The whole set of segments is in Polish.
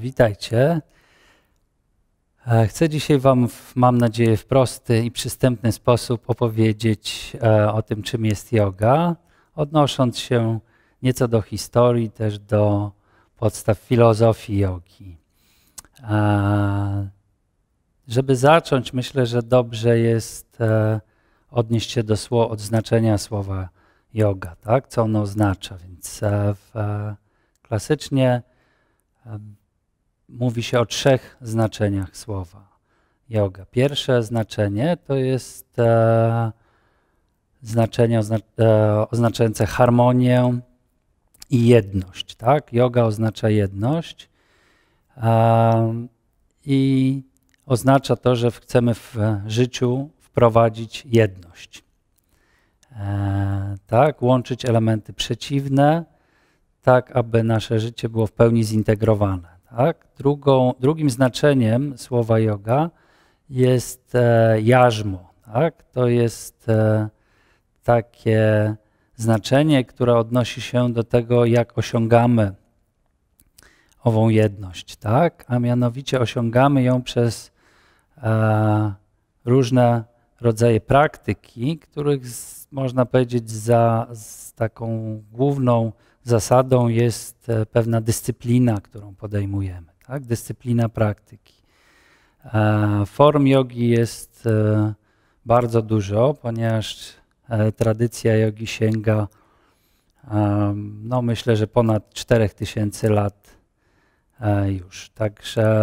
Witajcie. E, chcę dzisiaj Wam, mam nadzieję, w prosty i przystępny sposób opowiedzieć e, o tym, czym jest yoga, odnosząc się nieco do historii, też do podstaw filozofii jogi. E, żeby zacząć, myślę, że dobrze jest odnieść się do słowa, odznaczenia słowa yoga, tak? co ono oznacza. Więc w, klasycznie mówi się o trzech znaczeniach słowa yoga. Pierwsze znaczenie to jest e, znaczenie ozna e, oznaczające harmonię i jedność. Tak? Yoga oznacza jedność e, i oznacza to, że chcemy w życiu wprowadzić jedność. E, tak? Łączyć elementy przeciwne, tak aby nasze życie było w pełni zintegrowane. Tak? Drugą, drugim znaczeniem słowa yoga jest e, jarzmo. Tak? To jest e, takie znaczenie, które odnosi się do tego, jak osiągamy ową jedność, tak? a mianowicie osiągamy ją przez e, różne rodzaje praktyki, których z, można powiedzieć za taką główną zasadą jest e, pewna dyscyplina, którą podejmujemy, tak? dyscyplina praktyki. E, form jogi jest e, bardzo dużo, ponieważ tradycja jogi sięga, no myślę, że ponad 4000 lat już. Także,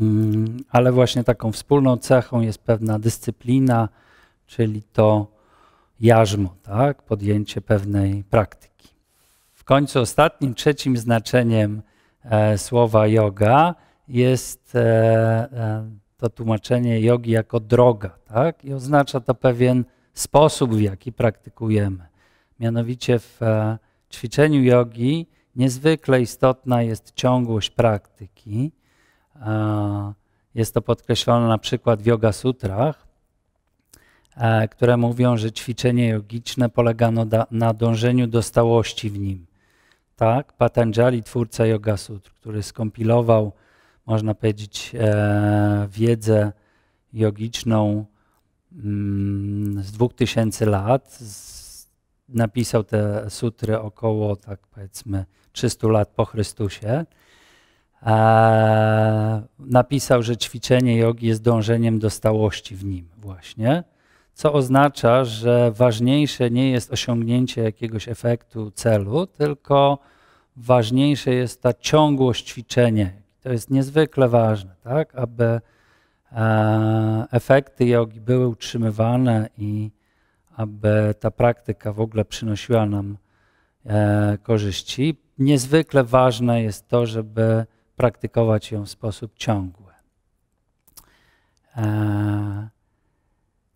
mm, ale właśnie taką wspólną cechą jest pewna dyscyplina, czyli to jarzmo, tak? podjęcie pewnej praktyki. W końcu ostatnim, trzecim znaczeniem e, słowa yoga jest e, e, to tłumaczenie jogi jako droga, tak? I oznacza to pewien sposób, w jaki praktykujemy. Mianowicie w ćwiczeniu jogi niezwykle istotna jest ciągłość praktyki. Jest to podkreślone na przykład w Yoga Sutrach, które mówią, że ćwiczenie jogiczne polega na dążeniu do stałości w nim tak, Patanjali, twórca Yogasutr, który skompilował, można powiedzieć, e, wiedzę jogiczną mm, z 2000 lat. Z, napisał te sutry około, tak powiedzmy, 300 lat po Chrystusie. E, napisał, że ćwiczenie jogi jest dążeniem do stałości w nim właśnie, co oznacza, że ważniejsze nie jest osiągnięcie jakiegoś efektu, celu, tylko ważniejsze jest ta ciągłość ćwiczenia. To jest niezwykle ważne, tak, aby e, efekty jogi były utrzymywane i aby ta praktyka w ogóle przynosiła nam e, korzyści. Niezwykle ważne jest to, żeby praktykować ją w sposób ciągły. E,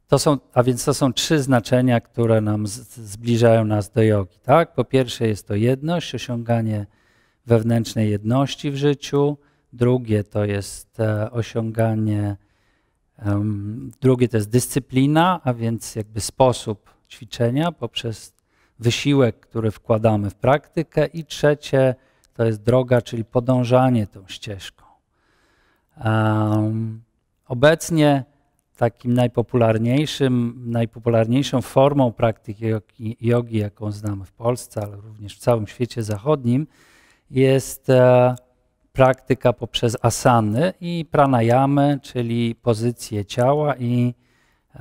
to są, a więc to są trzy znaczenia, które nam z, zbliżają nas do jogi. Tak? Po pierwsze jest to jedność, osiąganie wewnętrznej jedności w życiu. Drugie to jest e, osiąganie, um, drugie to jest dyscyplina, a więc jakby sposób ćwiczenia poprzez wysiłek, który wkładamy w praktykę. I trzecie to jest droga, czyli podążanie tą ścieżką. Um, obecnie takim najpopularniejszym, najpopularniejszą formą praktyki jogi, jaką znamy w Polsce, ale również w całym świecie zachodnim, jest e, praktyka poprzez asany i pranayamy, czyli pozycje ciała i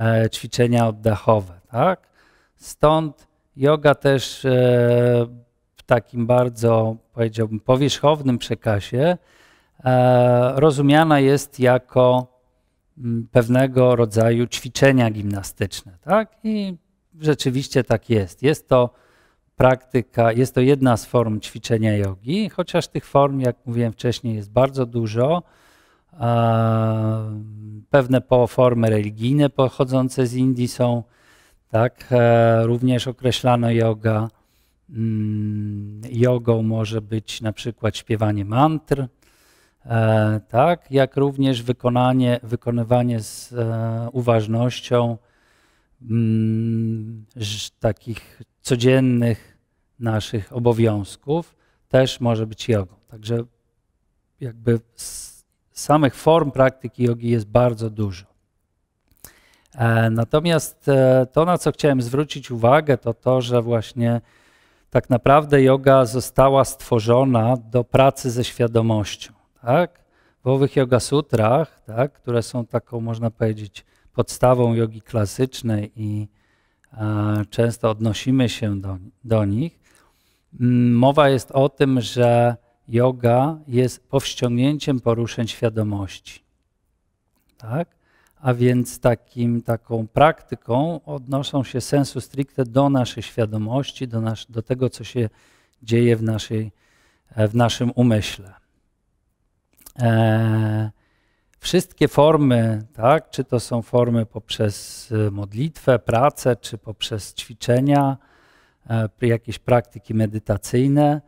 e, ćwiczenia oddechowe. Tak? Stąd yoga też e, w takim bardzo, powiedziałbym, powierzchownym przekazie rozumiana jest jako Mm, pewnego rodzaju ćwiczenia gimnastyczne, tak? I rzeczywiście tak jest. Jest to praktyka, jest to jedna z form ćwiczenia jogi, chociaż tych form, jak mówiłem wcześniej, jest bardzo dużo. Pewne formy religijne pochodzące z Indii są, tak, e, również określano yoga. Mm, jogą może być na przykład śpiewanie mantr, E, tak, jak również wykonanie, wykonywanie z e, uważnością mm, takich codziennych naszych obowiązków też może być jogą. Także jakby samych form praktyki jogi jest bardzo dużo. E, natomiast to, na co chciałem zwrócić uwagę, to to, że właśnie tak naprawdę yoga została stworzona do pracy ze świadomością tak? w owych yoga sutrach, tak? które są taką, można powiedzieć, podstawą jogi klasycznej i a, e, często odnosimy się do, do nich, mm, mowa jest o tym, że yoga jest powściągnięciem poruszeń świadomości. Tak? A więc takim, taką praktyką odnoszą się sensu stricte do naszej świadomości, do, nas, do tego, co się dzieje w, naszej, e, w naszym umyśle. E, wszystkie formy, tak, czy to są formy poprzez e, modlitwę, pracę, czy poprzez ćwiczenia, e, jakieś praktyki medytacyjne,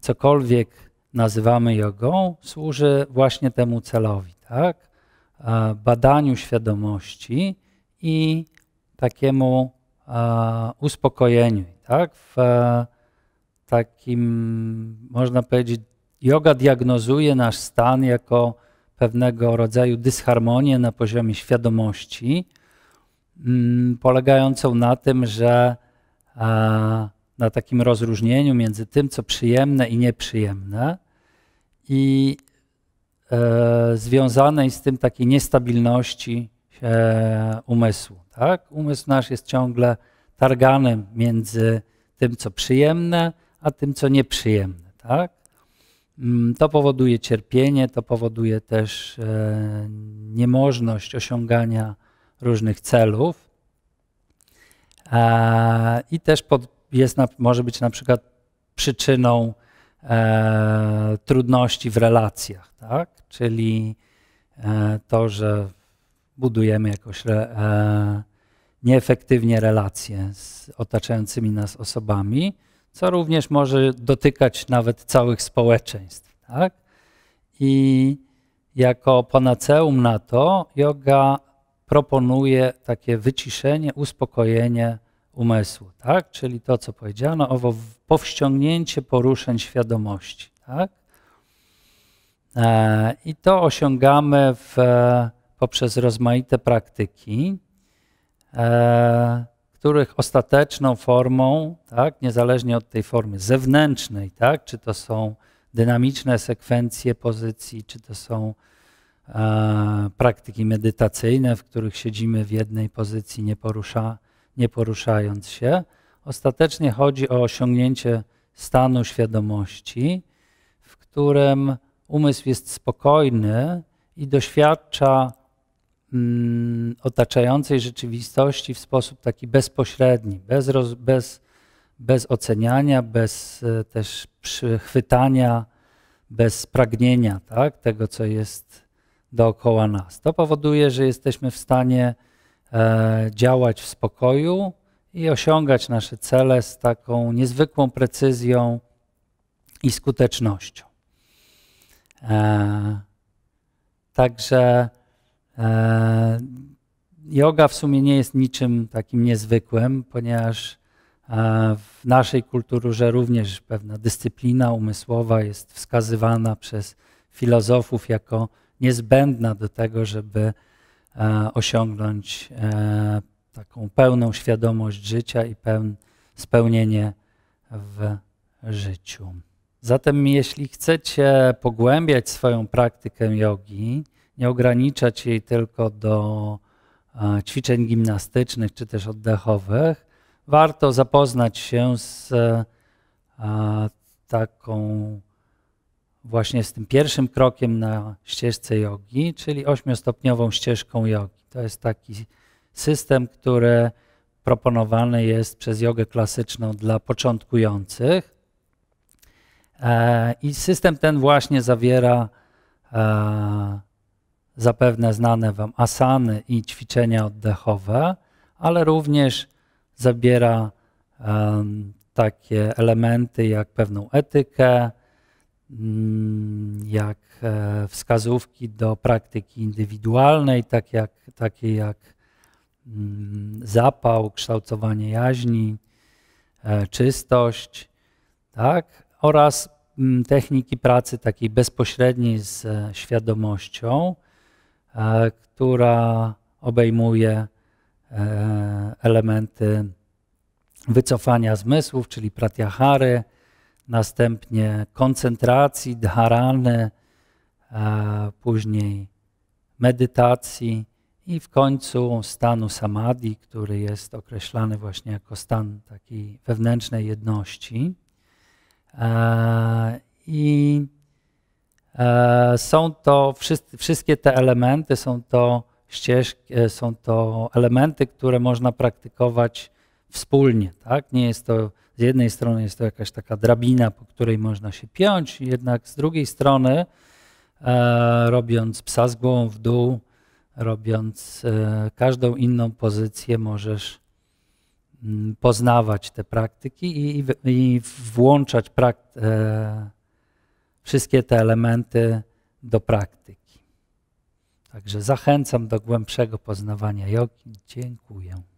cokolwiek nazywamy jogą, służy właśnie temu celowi, tak? Badaniu świadomości i takiemu uspokojeniu, tak? W takim, można powiedzieć, Yoga diagnozuje nasz stan jako pewnego rodzaju dysharmonię na poziomie świadomości, mm, polegającą na tym, że na takim rozróżnieniu między tym, co przyjemne i nieprzyjemne, i e, związanej z tym takiej niestabilności e, umysłu. Tak? Umysł nasz jest ciągle targany między tym, co przyjemne, a tym, co nieprzyjemne. Tak? Mm, to powoduje cierpienie, to powoduje też e, niemożność osiągania różnych celów. E, I też jest, może być na przykład przyczyną e, trudności w relacjach, tak? czyli to, że budujemy jakoś nieefektywnie relacje z otaczającymi nas osobami co również może dotykać nawet całych społeczeństw. Tak? I jako panaceum na to yoga proponuje takie wyciszenie, uspokojenie umysłu, tak? czyli to, co powiedziano, owo powściągnięcie poruszeń świadomości. Tak? E, I to osiągamy w, poprzez rozmaite praktyki. E, których ostateczną formą, tak, niezależnie od tej formy zewnętrznej, tak, czy to są dynamiczne sekwencje pozycji, czy to są e, praktyki medytacyjne, w których siedzimy w jednej pozycji, nie, porusza, nie poruszając się, ostatecznie chodzi o osiągnięcie stanu świadomości, w którym umysł jest spokojny i doświadcza Mm, otaczającej rzeczywistości w sposób taki bezpośredni, bez, roz, bez, bez oceniania, bez e, też przychwytania, bez pragnienia tak, tego, co jest dookoła nas. To powoduje, że jesteśmy w stanie e, działać w spokoju i osiągać nasze cele z taką niezwykłą precyzją i skutecznością. E, także E, yoga w sumie nie jest niczym takim niezwykłym, ponieważ e, w naszej kulturze również pewna dyscyplina umysłowa jest wskazywana przez filozofów jako niezbędna do tego, żeby e, osiągnąć taką pełną świadomość życia i spełnienie w życiu. Zatem jeśli chcecie pogłębiać swoją praktykę jogi, nie ograniczać jej tylko do e, ćwiczeń gimnastycznych czy też oddechowych. Warto zapoznać się z e, taką właśnie z tym pierwszym krokiem na ścieżce jogi, czyli ośmiostopniową ścieżką jogi. To jest taki system, który proponowany jest przez jogę klasyczną dla początkujących. E, I system ten właśnie zawiera zapewne znane Wam asany i ćwiczenia oddechowe, ale również zabiera um, takie elementy jak pewną etykę, mm, jak e, wskazówki do praktyki indywidualnej, tak jak, takie jak mm, zapał, kształtowanie jaźni, e, czystość, tak? oraz mm, techniki pracy takiej bezpośredniej z e, świadomością, E, która obejmuje e, elementy wycofania zmysłów, czyli pratyahary, następnie koncentracji, dharany, e, później medytacji i w końcu stanu samadhi, który jest określany właśnie jako stan takiej wewnętrznej jedności. I E, są to wszystkie te elementy, są to ścieżki, e, są to elementy, które można praktykować wspólnie. Tak? Nie jest to, z jednej strony jest to jakaś taka drabina, po której można się piąć, jednak z drugiej strony, e, robiąc psa z głową w dół, robiąc każdą inną pozycję, możesz mm, poznawać te praktyki i, i, i włączać prak, wszystkie te elementy do praktyki. Także zachęcam do głębszego poznawania jogi. Dziękuję.